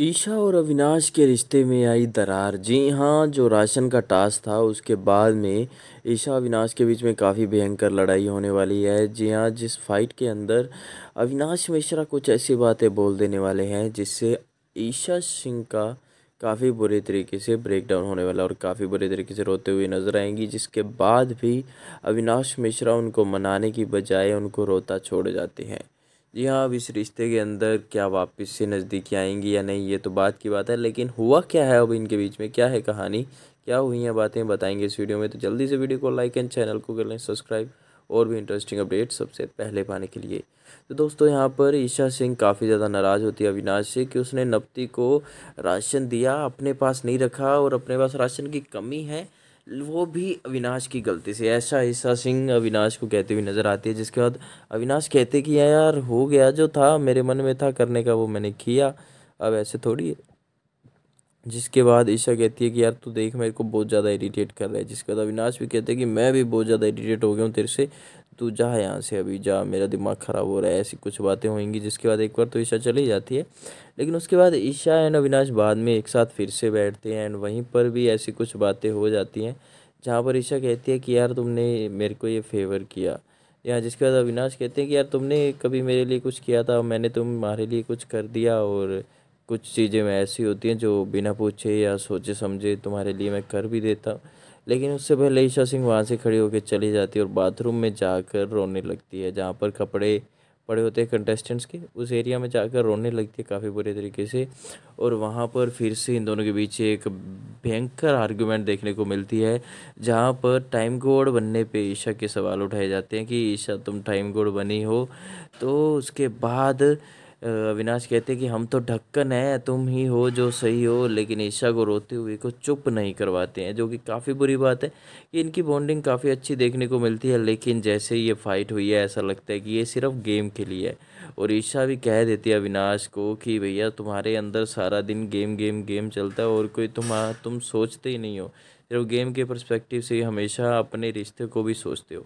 ईशा और अविनाश के रिश्ते में आई दरार जी हाँ जो राशन का टास्क था उसके बाद में ईशा अविनाश के बीच में काफ़ी भयंकर लड़ाई होने वाली है जी हाँ जिस फाइट के अंदर अविनाश मिश्रा कुछ ऐसी बातें बोल देने वाले हैं जिससे ईशा सिंह का काफ़ी बुरे तरीके से ब्रेकडाउन होने वाला और काफ़ी बुरे तरीके से रोते हुए नज़र आएंगी जिसके बाद भी अविनाश मिश्रा उनको मनाने की बजाय उनको रोता छोड़ जाते हैं जी हाँ अब इस रिश्ते के अंदर क्या वापस से नज़दीकी आएंगी या नहीं ये तो बात की बात है लेकिन हुआ क्या है अब इनके बीच में क्या है कहानी क्या हुई हैं बातें बताएंगे इस वीडियो में तो जल्दी से वीडियो को लाइक एंड चैनल को कर लें सब्सक्राइब और भी इंटरेस्टिंग अपडेट सबसे पहले पाने के लिए तो दोस्तों यहाँ पर ईशा सिंह काफ़ी ज़्यादा नाराज़ होती है अविनाश से कि उसने नपति को राशन दिया अपने पास नहीं रखा और अपने पास राशन की कमी है वो भी अविनाश की गलती से ऐसा ईसा सिंह अविनाश को कहते हुए नज़र आती है जिसके बाद अविनाश कहते कि यार हो गया जो था मेरे मन में था करने का वो मैंने किया अब ऐसे थोड़ी है जिसके बाद ईशा कहती है कि यार तू देख मेरे को बहुत ज़्यादा इरीटेट कर रहा है जिसके बाद अविनाश भी कहते हैं कि मैं भी बहुत ज़्यादा इरीटेट हो गया हूँ तेरे से तू जा यहाँ से अभी जा मेरा दिमाग ख़राब हो रहा है ऐसी कुछ बातें होंगी जिसके बाद एक बार तो ईशा चली जाती है लेकिन उसके बाद ईशा एंड अविनाश बाद में एक साथ फिर से बैठते हैं एंड वहीं पर भी ऐसी कुछ बातें हो जाती हैं जहाँ पर ईशा कहती है कि यार तुमने मेरे को ये फेवर किया या जिसके बाद अविनाश कहते हैं कि यार तुमने कभी मेरे लिए कुछ किया था मैंने तुम्हारे लिए कुछ कर दिया और कुछ चीज़ें ऐसी होती हैं जो बिना पूछे या सोचे समझे तुम्हारे लिए मैं कर भी देता हूँ लेकिन उससे पहले ईशा सिंह वहाँ से खड़ी होकर चली जाती है और बाथरूम में जाकर रोने लगती है जहाँ पर कपड़े पड़े होते हैं कंटेस्टेंट्स के उस एरिया में जाकर रोने लगती है काफ़ी बुरे तरीके से और वहाँ पर फिर से इन दोनों के बीच एक भयंकर आर्गुमेंट देखने को मिलती है जहाँ पर टाइम गोड बनने पे ईशा के सवाल उठाए जाते हैं कि ईशा तुम टाइम गोड बनी हो तो उसके बाद अविनाश कहते कि हम तो ढक्कन है तुम ही हो जो सही हो लेकिन ईशा को रोते हुए को चुप नहीं करवाते हैं जो कि काफ़ी बुरी बात है कि इनकी बॉन्डिंग काफ़ी अच्छी देखने को मिलती है लेकिन जैसे ये फाइट हुई है ऐसा लगता है कि ये सिर्फ गेम के लिए है और ईशा भी कह देती है अविनाश को कि भैया तुम्हारे अंदर सारा दिन गेम गेम गेम चलता है और कोई तुम तुम सोचते ही नहीं हो सिर्फ गेम के परस्पेक्टिव से हमेशा अपने रिश्ते को भी सोचते हो